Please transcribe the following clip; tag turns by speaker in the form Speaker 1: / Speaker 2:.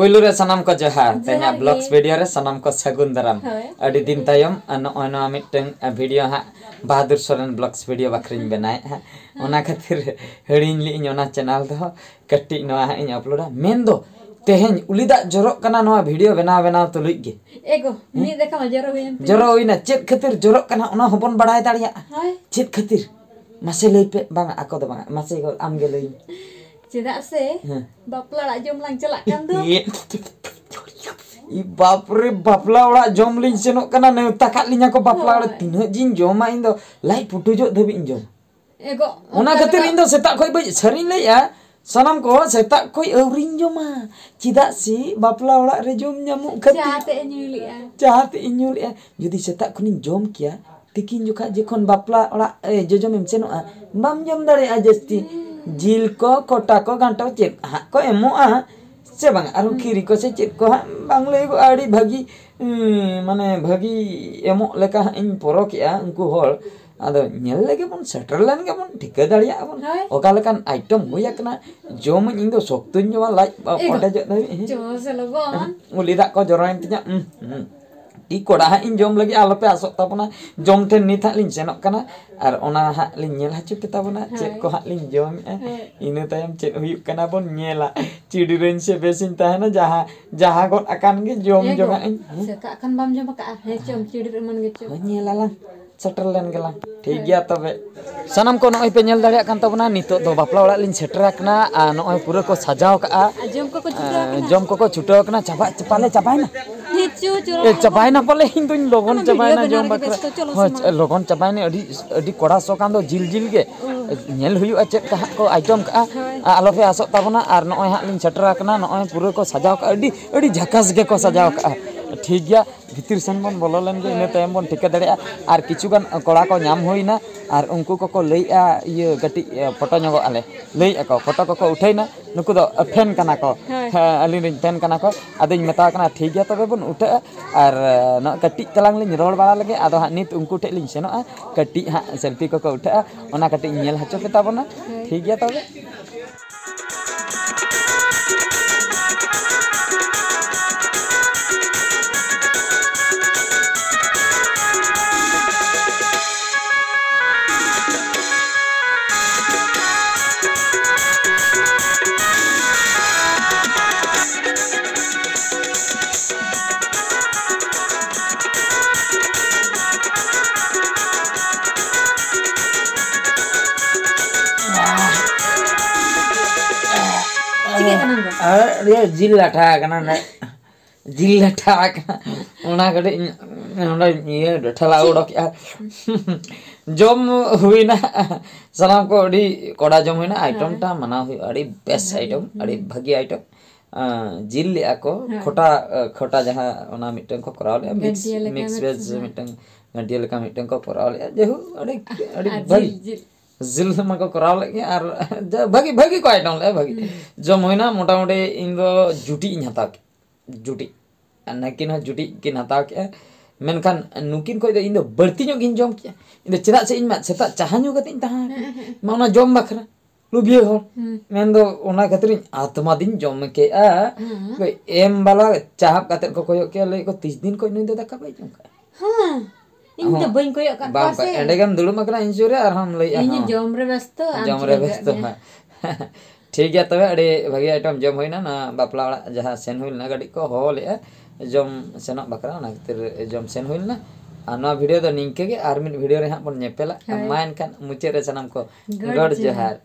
Speaker 1: पैलू रे सनाम को जोहार तेहे ब्लग्स भिडियो सनाम को सगुन दाराम अभी दिन तयम भिडियो हाँ बहादुर सोरेन ब्लग्स भिडियो बाखरी बनाए हाँ खातिर हिड़ी चैनल कटी हाँ अपलोडा मेन दो तेहेन उली दा जरो कना नो वीडियो बना बना तो लुई गे एगो नी देखा जरो हुई जरो हुई ना चित खतिर जरो कना उना हबन बड़ाए दाड़िया चित खतिर मासे लेपे बांग आको दो बांग मासे को आम गे लुई Cedak sih. Bapla lah jomblang celak kan tuh. ibapre bapre bapla ora jomlin senok kana ne takat linya ko bapla ora tinu jin joma indo lai putu jo dhabi injom. Ego. Ona indo setak koi bai sarin le ya. Sanam ko setak koi eurin joma. cida si bapla ora re jom nyamuk khatir. Jahate inyuli ya. Jahate inyuli ya. Jadi setak kuning jom kia. Tikin juga jekon bapla ora eh jojom em senok a. Mam jom a jesti. Jilko, kotako, kota ko ganto cek ha ko emu ah cebang aru hmm. kiri ko se cek ko ha banglo ibu adi bagi hmm, mana bagi emu leka ing porok ya engku hol ada nyel lagi pun setel lagi pun tiga dari ya pun oke kan item gue ya kena jom ini tuh sok tunjuk lah pada jok tapi eh, eh. jom selalu kan mulai tak kau jorain tuh ikoraha in jom lagi alope asok tapona jom ten nita lin senok kana ar ona ha lin nyela cuk tapona cek ko ha lin jom eh ini tayam cek huyu kana pun nyela cidiren se besin tahana jaha jaha kon akan ge jom iya, jom ain seka akan bam jom ka he jom cidiren man ge cuk nyela lah setel lan gelang ठीक गया तबे सनम को नोय पे nail दड़िया कान तबना नितो दो बापला ओला लिन सेटरा कना आ नोय पुरो को सजाओ का जम को को छुटो कना जम को को छुटो कना चबा चपाले चबाय ना ᱪᱟᱵᱟᱭ ᱱᱟ ᱯᱟᱞᱮ ᱤᱧ ᱫᱚᱧ ᱞᱚᱜᱚᱱ ᱪᱟᱵᱟᱭ ᱱᱟ ᱡᱚᱢ ᱵᱟᱠᱷᱨᱟ ᱞᱚᱜᱚᱱ ᱪᱟᱵᱟᱭ ᱱᱟ ᱟᱹᱰᱤ ᱟᱹᱰᱤ ᱠᱚᱲᱟ ᱥᱚᱠᱟᱱ ᱫᱚ ᱡᱤᱞ ᱡᱤᱞ ᱜᱮ ᱧᱮᱞ ᱦᱩᱭᱩᱜᱼᱟ ᱪᱮᱫ ᱠᱟ ᱦᱟᱸᱜ ᱠᱚ ᱟᱭᱴᱮᱢ ᱠᱟᱜᱼᱟ ᱟᱞᱚᱯᱮ ᱟᱥᱚᱜ ᱛᱟᱵᱚᱱᱟ ᱟᱨ ᱱᱚᱜᱼᱚᱭ ᱦᱟᱸᱜ ᱞᱤᱧ ᱥᱮᱴᱮᱨ ᱟᱠᱟᱱᱟ ᱱᱚᱜᱼᱚᱭ ᱯᱩᱨᱟᱹ ᱠᱚ ᱥᱟᱡᱟᱣ ᱠᱟᱜᱼᱟ ᱟᱹᱰᱤ ᱟᱹᱰᱤ ᱡᱷᱟᱠᱟᱥ ᱜᱮᱠᱚ ᱥᱟᱡᱟᱣ ᱠᱟᱜᱼᱟ ठीक गया भितर सेन बन बोलो लेन इन तम बन ठिका दाड़ा और किचुगान कड़ा को नाम होना और उनको को लैया इया कटी फोटो नगोले लैया को फोटो को उठेना नुकु दो फैन कना को हाँ। हाँ, अली फैन कना को अदिन मता कना ठीक गया तबे बन उठा और न कटी तलांग लिन रोड बड़ा लगे आदो हा नित उनको ठे लिन सेनो कटी हा सेल्फी को को उठा ओना कटी नेल हचो के ताबना हाँ। ठीक गया तबे जम होना सामान को कड़ा जम होना आइटम मना माना बेस आइटम भागी आईटम जिल ले को हाँ। खटा खोटा जहाँ मिट्टन को करा मिक्स मिक्स वेज मिट्टन गंटिया को करा जेहू भाई जिल को करा भागी भागी को आइटम ले भागी हम्म। जो महीना मोटामोटी इन दो जुटी हत्या जुटी नाकिन जुटी किन हत्या के मेखान नुकिन खोद बाड़ती जम के इन चेदा से सेता चाहती जम बाखरा लुभिया खातर आत्मा दिन जम के हाँ। एम बाला चाहब को खोज के लिए तीस दिन खुद नई दाका बै जम ᱤᱧ ᱫᱚ ᱵᱟᱹᱧ ᱠᱚᱭᱚᱜ ᱠᱟᱜ ᱠᱚᱣᱟ ᱥᱮ ᱮᱸᱰᱮᱜᱮᱢ ᱫᱩᱲᱩᱵ ᱟᱠᱟᱱᱟ ᱤᱧ ᱥᱩᱨ ᱨᱮ ᱟᱨᱦᱚᱸᱢ ᱞᱟᱹᱭᱮᱜᱼᱟ ᱤᱧ ᱡᱚᱢ ᱨᱮ ᱵᱮᱥᱛᱚ ᱡᱚᱢ ᱨᱮ ᱵᱮᱥᱛᱚ ᱴᱷᱤᱠ ᱜᱮᱭᱟ ᱛᱚᱵᱮ ᱟᱹᱰᱤ ᱵᱷᱟᱹᱜᱤ ᱟᱭᱴᱚᱢ ᱡᱚᱢ ᱦᱩᱭᱱᱟ ᱱᱟ ᱵᱟᱯᱞᱟ ᱚᱲᱟᱜ ᱡᱟᱦᱟᱸ ᱥᱮᱱ ᱦᱩᱭ ᱞᱮᱱᱟ ᱠᱟᱹᱴᱤᱡ ᱠᱚ ᱦᱚᱦᱚ ᱞᱮᱜᱼᱟ ᱡᱚᱢ ᱥᱮᱱᱚᱜ ᱵᱟᱠᱷᱨᱟ ᱚᱱᱟ ᱠᱷᱟᱹᱛᱤᱨ ᱡᱚᱢ ᱥᱮᱱ ᱦᱩᱭ ᱞᱮᱱᱟ ᱟᱨ ᱱᱚᱣᱟ ᱵᱷᱤᱰᱤᱭᱳ ᱫᱚ ᱱᱤᱝᱠᱟᱹ ᱜᱮ ᱟᱨ ᱢᱤᱫ ᱵᱷᱤᱰᱤᱭᱳ ᱨᱮ ᱦᱟᱸᱜ ᱵᱚᱱ ᱧᱮᱯᱮᱞᱟ ᱢᱟ ᱮᱱᱠᱷᱟᱱ ᱢᱩᱪᱟᱹᱫ ᱨᱮ ᱥᱟᱱᱟᱢ ᱠᱚ
Speaker 2: ᱜᱚᱰ ᱡᱚᱦᱟᱨ